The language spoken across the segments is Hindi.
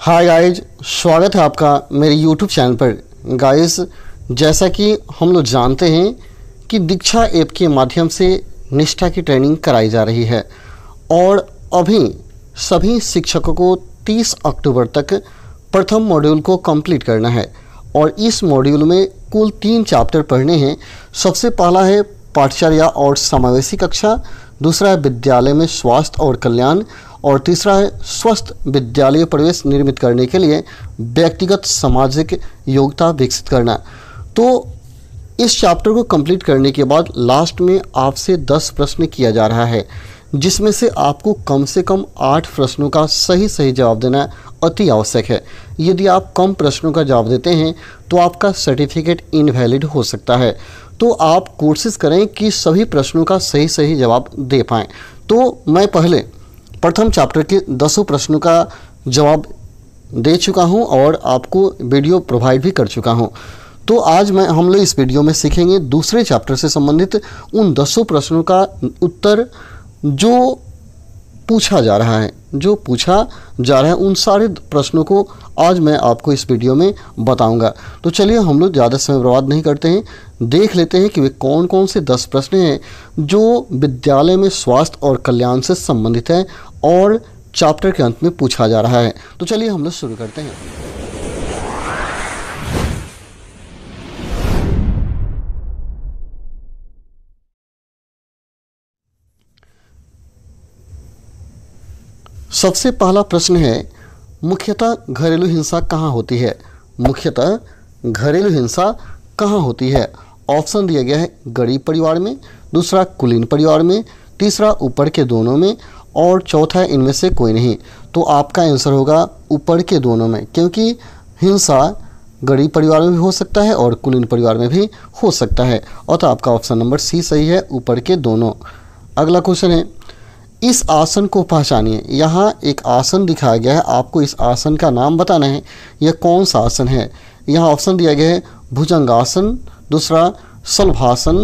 हाय गाइज स्वागत है आपका मेरे यूट्यूब चैनल पर गाइज जैसा कि हम लोग जानते हैं कि दीक्षा ऐप के माध्यम से निष्ठा की ट्रेनिंग कराई जा रही है और अभी सभी शिक्षकों को 30 अक्टूबर तक प्रथम मॉड्यूल को कंप्लीट करना है और इस मॉड्यूल में कुल तीन चैप्टर पढ़ने हैं सबसे पहला है पाठचर्या और समावेशी कक्षा दूसरा है विद्यालय में स्वास्थ्य और कल्याण और तीसरा है स्वस्थ विद्यालय परिवेश निर्मित करने के लिए व्यक्तिगत सामाजिक योग्यता विकसित करना तो इस चैप्टर को कंप्लीट करने के बाद लास्ट में आपसे दस प्रश्न किया जा रहा है जिसमें से आपको कम से कम आठ प्रश्नों का सही सही जवाब देना अति आवश्यक है यदि आप कम प्रश्नों का जवाब देते हैं तो आपका सर्टिफिकेट इनवैलिड हो सकता है तो आप कोशिश करें कि सभी प्रश्नों का सही सही जवाब दे पाएँ तो मैं पहले प्रथम चैप्टर के दसों प्रश्नों का जवाब दे चुका हूँ और आपको वीडियो प्रोवाइड भी कर चुका हूँ तो आज मैं हम लोग इस वीडियो में सीखेंगे दूसरे चैप्टर से संबंधित उन दसों प्रश्नों का उत्तर जो पूछा जा रहा है जो पूछा जा रहा है उन सारे प्रश्नों को आज मैं आपको इस वीडियो में बताऊंगा तो चलिए हम लोग ज़्यादा समय बर्बाद नहीं करते हैं देख लेते हैं कि वे कौन कौन से दस प्रश्न हैं जो विद्यालय में स्वास्थ्य और कल्याण से संबंधित हैं और चैप्टर के अंत में पूछा जा रहा है तो चलिए हम लोग शुरू करते हैं सबसे पहला प्रश्न है मुख्यतः घरेलू हिंसा कहाँ होती है मुख्यतः घरेलू हिंसा कहाँ होती है ऑप्शन दिया गया है गरीब परिवार में दूसरा कुलीन परिवार में तीसरा ऊपर के दोनों में और चौथा इनमें से कोई नहीं तो आपका आंसर होगा ऊपर के दोनों में क्योंकि हिंसा गरीब परिवार में भी हो सकता है और कुलीन परिवार में भी हो सकता है और तो आपका ऑप्शन नंबर सी सही है ऊपर के दोनों अगला क्वेश्चन है इस आसन को पहचानिए यहाँ एक आसन दिखाया गया है आपको इस आसन का नाम बताना है यह कौन सा आसन है यहाँ ऑप्शन दिया गया है भुजंगासन दूसरा सलभासन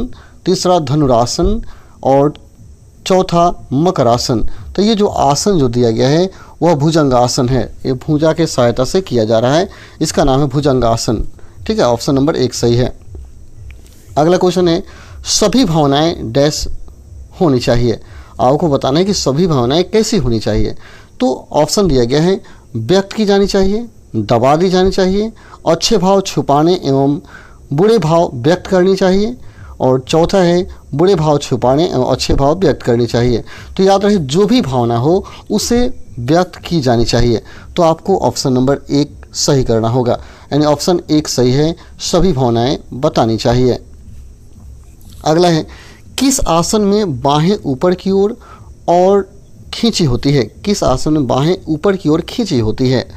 तीसरा धनुरासन और चौथा मकर आसन तो ये जो आसन जो दिया गया है वह भुजंग आसन है ये भुजा के सहायता से किया जा रहा है इसका नाम है भुजंग आसन ठीक है ऑप्शन नंबर एक सही है अगला क्वेश्चन है सभी भावनाएं डैश होनी चाहिए आपको बताना है कि सभी भावनाएं कैसी होनी चाहिए तो ऑप्शन दिया गया है व्यक्त की जानी चाहिए दबा दी जानी चाहिए अच्छे भाव छुपाने एवं बुरे भाव व्यक्त करनी चाहिए और चौथा है बुरे भाव छुपाने और अच्छे भाव व्यक्त करने चाहिए तो याद रहे जो भी भावना हो उसे व्यक्त की जानी चाहिए तो आपको ऑप्शन नंबर एक सही करना होगा यानी ऑप्शन एक सही है सभी भावनाएं बतानी चाहिए अगला है किस आसन में बाहें ऊपर की ओर और, और खींची होती है किस आसन में बाहें ऊपर की ओर खींची होती है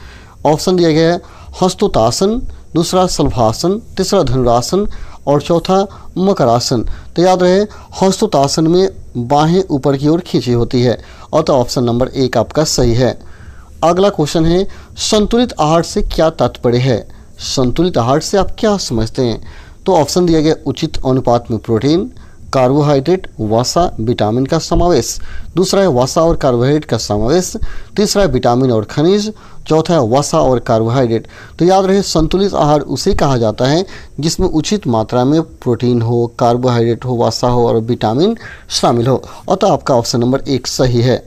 ऑप्शन दिया गया है हस्तोतासन दूसरा सल्भासन तीसरा धनुरासन और चौथा मकर आसन तो याद रहे हौस्तुतासन में बाहें ऊपर की ओर खींची होती है अतः ऑप्शन नंबर एक आपका सही है अगला क्वेश्चन है संतुलित आहार से क्या तात्पर्य है संतुलित आहार से आप क्या समझते हैं तो ऑप्शन दिया गया उचित अनुपात में प्रोटीन कार्बोहाइड्रेट वासा विटामिन का समावेश दूसरा है वासा और कार्बोहाइड्रेट का समावेश तीसरा है विटामिन और खनिज चौथा है वसा और कार्बोहाइड्रेट तो याद रहे संतुलित आहार उसे कहा जाता है जिसमें उचित मात्रा में प्रोटीन हो कार्बोहाइड्रेट हो वसा हो और विटामिन शामिल हो अतः आपका ऑप्शन नंबर एक सही है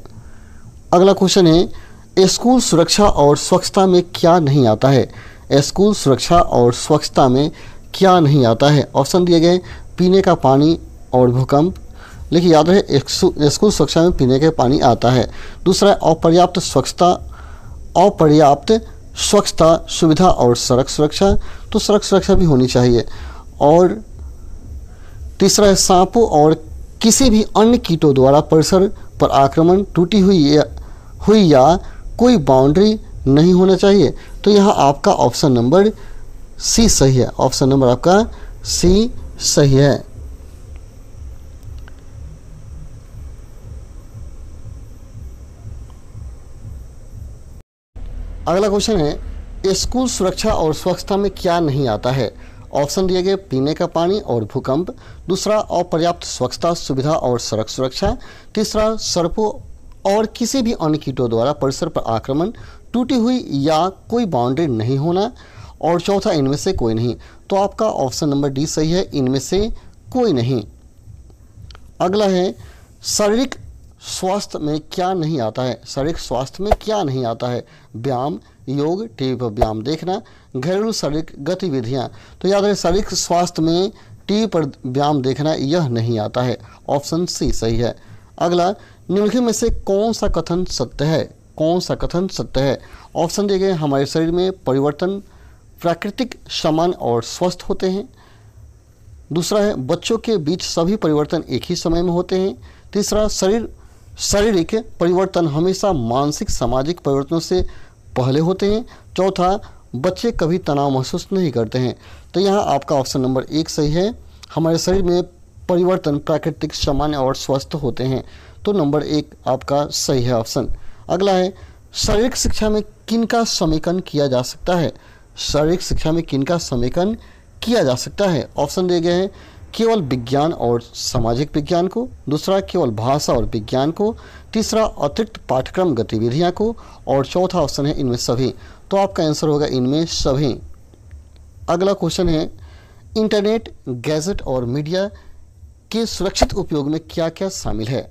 अगला क्वेश्चन है स्कूल सुरक्षा और स्वच्छता में क्या नहीं आता है स्कूल सुरक्षा और स्वच्छता में क्या नहीं आता है ऑप्शन दिए गए पीने का पानी और भूकंप लेकिन याद रहे स्कूल स्वच्छता में पीने के पानी आता है दूसरा है अपर्याप्त स्वच्छता अपर्याप्त स्वच्छता सुविधा और सड़क सुरक्षा तो सड़क सुरक्षा भी होनी चाहिए और तीसरा है सांपों और किसी भी अन्य कीटों द्वारा परिसर पर आक्रमण टूटी हुई या हुई या कोई बाउंड्री नहीं होना चाहिए तो यहाँ आपका ऑप्शन नंबर सी सही है ऑप्शन नंबर आपका सी सही है अगला क्वेश्चन है स्कूल सुरक्षा और स्वच्छता में क्या नहीं आता है ऑप्शन दिए गए पीने का पानी और भूकंप दूसरा अपर्याप्त स्वच्छता सुविधा और सड़क सुरक्षा तीसरा सर्पों और किसी भी अन्य कीटों द्वारा परिसर पर आक्रमण टूटी हुई या कोई बाउंड्री नहीं होना और चौथा इनमें से कोई नहीं तो आपका ऑप्शन नंबर डी सही है इनमें से कोई नहीं अगला है शारीरिक स्वास्थ्य में क्या नहीं आता है शारीरिक स्वास्थ्य में क्या नहीं आता है व्यायाम योग टीवी पर व्यायाम देखना घरेलू शारीरिक गतिविधियाँ तो याद रहे शारीरिक स्वास्थ्य में टीवी पर व्यायाम देखना यह नहीं आता है ऑप्शन सी सही है अगला निम्नलिखित में से कौन सा कथन सत्य है कौन सा कथन सत्य है ऑप्शन दिए गए हमारे शरीर में परिवर्तन प्राकृतिक समान और स्वस्थ होते हैं दूसरा है बच्चों के बीच सभी परिवर्तन एक ही समय में होते हैं तीसरा शरीर शारीरिक परिवर्तन हमेशा मानसिक सामाजिक परिवर्तनों से पहले होते हैं चौथा बच्चे कभी तनाव महसूस नहीं करते हैं तो यहाँ आपका ऑप्शन नंबर एक सही है हमारे शरीर में परिवर्तन प्राकृतिक सामान्य और स्वस्थ होते हैं तो नंबर एक आपका सही है ऑप्शन अगला है शारीरिक शिक्षा में किन का समीकरण किया जा सकता है शारीरिक शिक्षा में किन का समीकरण किया जा सकता है ऑप्शन दिए गए हैं केवल विज्ञान और सामाजिक विज्ञान को दूसरा केवल भाषा और विज्ञान को तीसरा अतिरिक्त पाठ्यक्रम गतिविधियां को और चौथा ऑप्शन है इनमें सभी तो आपका आंसर होगा इनमें सभी अगला क्वेश्चन है इंटरनेट गैजेट और मीडिया के सुरक्षित उपयोग में क्या क्या शामिल है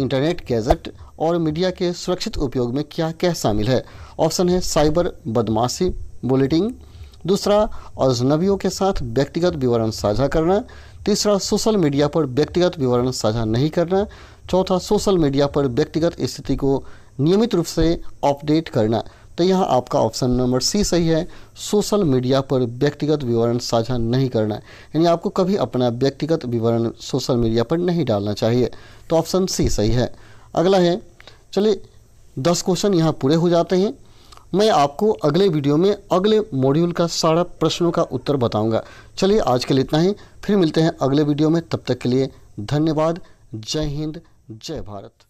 इंटरनेट गैजेट और मीडिया के सुरक्षित उपयोग में क्या क्या शामिल है ऑप्शन है साइबर बदमाशी बुलेटिंग दूसरा अजनबियों के साथ व्यक्तिगत विवरण साझा करना तीसरा सोशल मीडिया पर व्यक्तिगत विवरण साझा नहीं करना चौथा सोशल मीडिया पर व्यक्तिगत स्थिति को नियमित रूप से अपडेट करना तो यहाँ आपका ऑप्शन नंबर सी सही है सोशल मीडिया पर व्यक्तिगत विवरण साझा नहीं करना यानी आपको कभी अपना व्यक्तिगत विवरण सोशल मीडिया पर नहीं डालना चाहिए तो ऑप्शन सी सही है अगला है चलिए दस क्वेश्चन यहाँ पूरे हो जाते हैं मैं आपको अगले वीडियो में अगले मॉड्यूल का सारा प्रश्नों का उत्तर बताऊंगा चलिए आज के लिए इतना ही फिर मिलते हैं अगले वीडियो में तब तक के लिए धन्यवाद जय हिंद जय भारत